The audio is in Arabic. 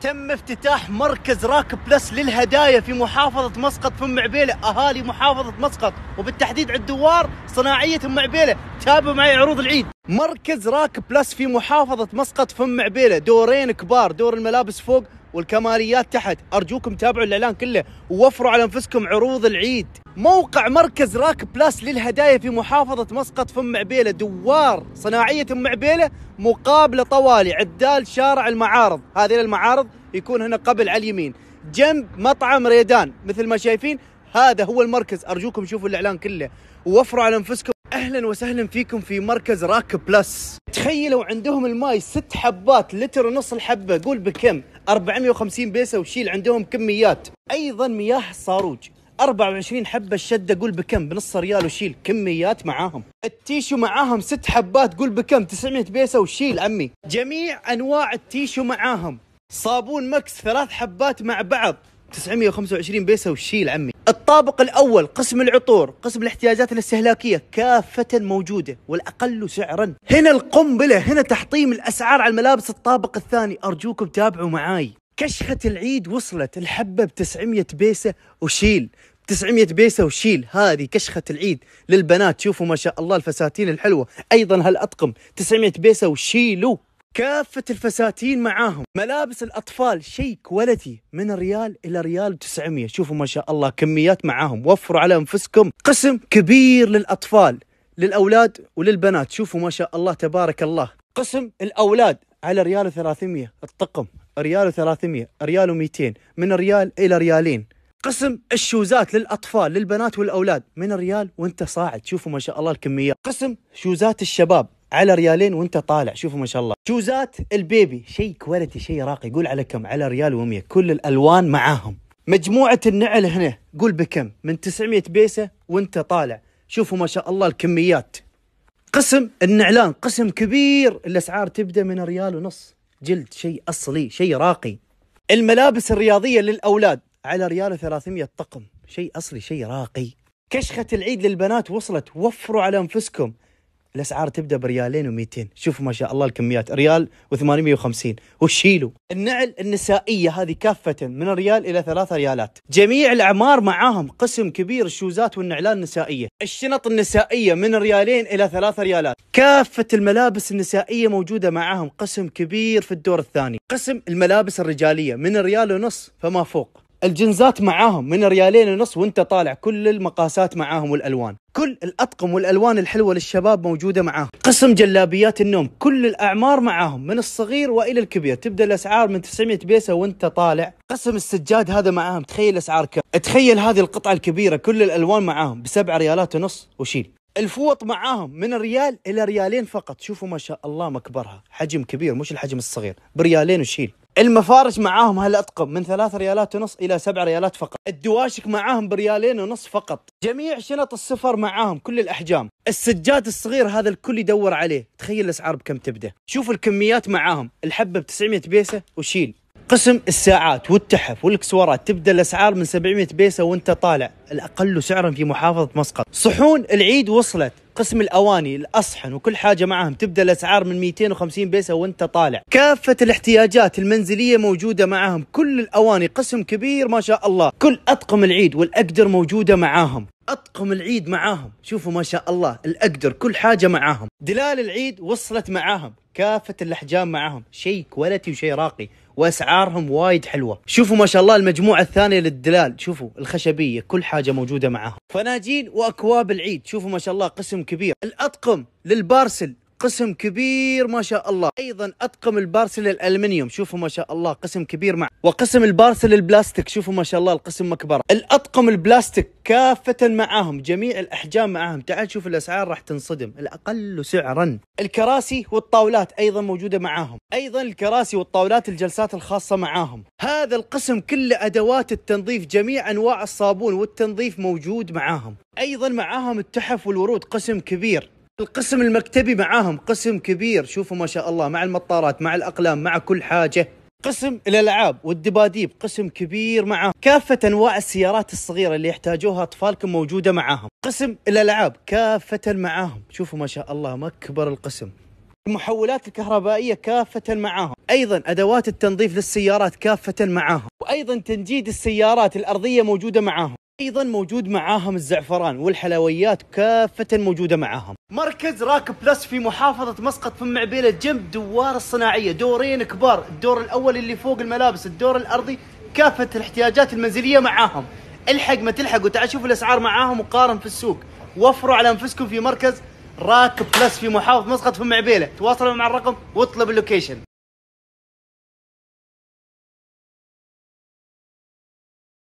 تم افتتاح مركز راكب بلس للهدايا في محافظة مسقط في معبيلة أهالي محافظة مسقط وبالتحديد عند الدوار صناعية معبيلة تابعوا معي عروض العيد مركز راكب بلس في محافظة مسقط في معبيلة دورين كبار دور الملابس فوق والكماريات تحت أرجوكم تابعوا الإعلان كله ووفروا على أنفسكم عروض العيد موقع مركز راك بلاس للهدايا في محافظة مسقط في عبيلة دوار صناعية ام عبيلة مقابلة طوالي عدال شارع المعارض هذه المعارض يكون هنا قبل على اليمين جنب مطعم ريدان مثل ما شايفين هذا هو المركز أرجوكم شوفوا الإعلان كله ووفروا على أنفسكم اهلا وسهلا فيكم في مركز راك بلس تخيلوا عندهم الماي ست حبات لتر ونص الحبه قول بكم 450 بيسه وشيل عندهم كميات ايضا مياه الصاروج 24 حبه الشده قول بكم بنص ريال وشيل كميات معاهم التيشو معاهم ست حبات قول بكم 900 بيسه وشيل عمي جميع انواع التيشو معاهم صابون مكس ثلاث حبات مع بعض 925 بيسه وشيل عمي الطابق الاول قسم العطور قسم الاحتياجات الاستهلاكيه كافه موجوده والاقل سعرا هنا القنبله هنا تحطيم الاسعار على الملابس الطابق الثاني ارجوكم تابعوا معاي كشخة العيد وصلت الحبة ب 900 بيسة وشيل 900 بيسة وشيل هذه كشخة العيد للبنات شوفوا ما شاء الله الفساتين الحلوة أيضا هالأطقم 900 بيسة وشيلوا كافة الفساتين معاهم ملابس الأطفال شيء كواليتي من ريال إلى ريال 900 شوفوا ما شاء الله كميات معاهم وفروا على أنفسكم قسم كبير للأطفال للأولاد وللبنات شوفوا ما شاء الله تبارك الله قسم الأولاد على ريال و300 الطقم ريال و300 ريال و200 من ريال إلى ريالين قسم الشوزات للأطفال للبنات والأولاد من ريال وانت صاعد شوفوا ما شاء الله الكميات قسم شوزات الشباب على ريالين وانت طالع شوفوا ما شاء الله شوزات البيبي شيء كواليتي شيء راقي قول على كم على ريال و100 كل الالوان معاهم مجموعه النعل هنا قول بكم من 900 بيسه وانت طالع شوفوا ما شاء الله الكميات قسم النعلان قسم كبير الاسعار تبدا من ريال ونص جلد شيء اصلي شيء راقي الملابس الرياضيه للاولاد على ريال و300 طقم شيء اصلي شيء راقي كشخه العيد للبنات وصلت وفروا على انفسكم الاسعار تبدا بريالين و200 شوف ما شاء الله الكميات ريال و850 وشيلوا النعل النسائيه هذه كافه من ريال الى ثلاثة ريالات جميع الاعمار معاهم قسم كبير الشوزات والنعلان النسائيه الشنط النسائيه من ريالين الى ثلاثة ريالات كافه الملابس النسائيه موجوده معاهم قسم كبير في الدور الثاني قسم الملابس الرجاليه من ريال ونص فما فوق الجنزات معاهم من ريالين ونص وانت طالع كل المقاسات معاهم والالوان كل الاطقم والالوان الحلوه للشباب موجوده معاهم قسم جلابيات النوم كل الاعمار معاهم من الصغير والى الكبير تبدا الاسعار من 900 بيسه وانت طالع قسم السجاد هذا معاهم تخيل اسعار كم تخيل هذه القطعه الكبيره كل الالوان معاهم بسبعة ريالات ونص وشيل الفوط معاهم من ريال الى ريالين فقط شوفوا ما شاء الله مكبرها حجم كبير مش الحجم الصغير بريالين وشيل المفارش معاهم هالاطقم من ثلاث ريالات ونص الى سبع ريالات فقط الدواشك معاهم بريالين ونص فقط جميع شنط السفر معاهم كل الاحجام السجاد الصغير هذا الكل يدور عليه تخيل الاسعار بكم تبدا شوف الكميات معاهم الحبه ب 900 بيسه وشيل قسم الساعات والتحف والاكسوارات تبدا الاسعار من 700 بيسه وانت طالع الاقل سعرا في محافظه مسقط صحون العيد وصلت قسم الاواني الاصحن وكل حاجه معاهم تبدا الاسعار من 250 بيسه وانت طالع كافه الاحتياجات المنزليه موجوده معاهم كل الاواني قسم كبير ما شاء الله كل اطقم العيد والاقدر موجوده معاهم اطقم العيد معاهم شوفوا ما شاء الله الاقدر كل حاجه معاهم دلال العيد وصلت معاهم كافه الاحجام معاهم شيء كواليتي وشيء راقي واسعارهم وايد حلوه شوفوا ما شاء الله المجموعه الثانيه للدلال شوفوا الخشبيه كل حاجه موجوده معاهم فناجين واكواب العيد شوفوا ما شاء الله قسم كبير الاطقم للبارسل قسم كبير ما شاء الله ايضا اطقم البارسل الالمنيوم شوفوا ما شاء الله قسم كبير مع وقسم البارسل البلاستيك شوفوا ما شاء الله القسم مكبره الاطقم البلاستيك كافه معاهم جميع الاحجام معاهم تعال شوف الاسعار راح تنصدم الاقل سعرا الكراسي والطاولات ايضا موجوده معاهم ايضا الكراسي والطاولات الجلسات الخاصه معاهم هذا القسم كله ادوات التنظيف جميع انواع الصابون والتنظيف موجود معاهم ايضا معاهم التحف والورود قسم كبير القسم المكتبي معاهم قسم كبير شوفوا ما شاء الله مع المطارات مع الاقلام مع كل حاجه قسم الالعاب والدباديب قسم كبير معاهم كافه انواع السيارات الصغيره اللي يحتاجوها اطفالكم موجوده معاهم قسم الالعاب كافه معاهم شوفوا ما شاء الله مكبر القسم المحولات الكهربائيه كافه معاهم ايضا ادوات التنظيف للسيارات كافه معاهم وايضا تنجيد السيارات الارضيه موجوده معاهم ايضا موجود معاهم الزعفران والحلويات كافه موجوده معاهم مركز راك بلس في محافظه مسقط في معبيله جنب دوار الصناعيه دورين كبار الدور الاول اللي فوق الملابس الدور الارضي كافه الاحتياجات المنزليه معاهم الحق ما تلحق وتعال شوف الاسعار معاهم وقارن في السوق وفروا على انفسكم في مركز راك بلس في محافظه مسقط في معبيله تواصلوا مع الرقم واطلب اللوكيشن